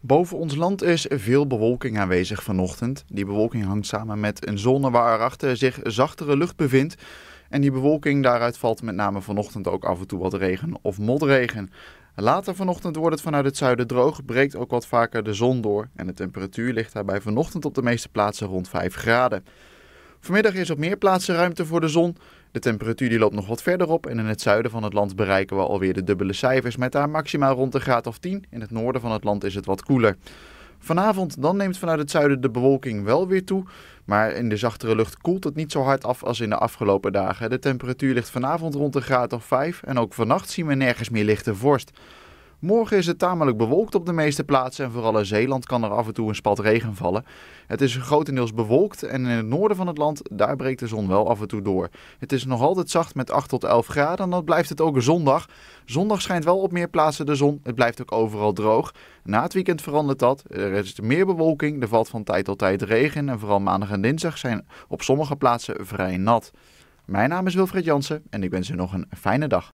Boven ons land is veel bewolking aanwezig vanochtend. Die bewolking hangt samen met een zone waar erachter zich zachtere lucht bevindt. En die bewolking daaruit valt met name vanochtend ook af en toe wat regen of motregen. Later vanochtend wordt het vanuit het zuiden droog, breekt ook wat vaker de zon door. En de temperatuur ligt daarbij vanochtend op de meeste plaatsen rond 5 graden. Vanmiddag is op meer plaatsen ruimte voor de zon. De temperatuur die loopt nog wat verder op en in het zuiden van het land bereiken we alweer de dubbele cijfers met daar maximaal rond de graad of 10. In het noorden van het land is het wat koeler. Vanavond dan neemt vanuit het zuiden de bewolking wel weer toe, maar in de zachtere lucht koelt het niet zo hard af als in de afgelopen dagen. De temperatuur ligt vanavond rond de graad of 5 en ook vannacht zien we nergens meer lichte vorst. Morgen is het tamelijk bewolkt op de meeste plaatsen en vooral in Zeeland kan er af en toe een spat regen vallen. Het is grotendeels bewolkt en in het noorden van het land, daar breekt de zon wel af en toe door. Het is nog altijd zacht met 8 tot 11 graden en dat blijft het ook zondag. Zondag schijnt wel op meer plaatsen de zon, het blijft ook overal droog. Na het weekend verandert dat, er is meer bewolking, er valt van tijd tot tijd regen en vooral maandag en dinsdag zijn op sommige plaatsen vrij nat. Mijn naam is Wilfred Jansen en ik wens u nog een fijne dag.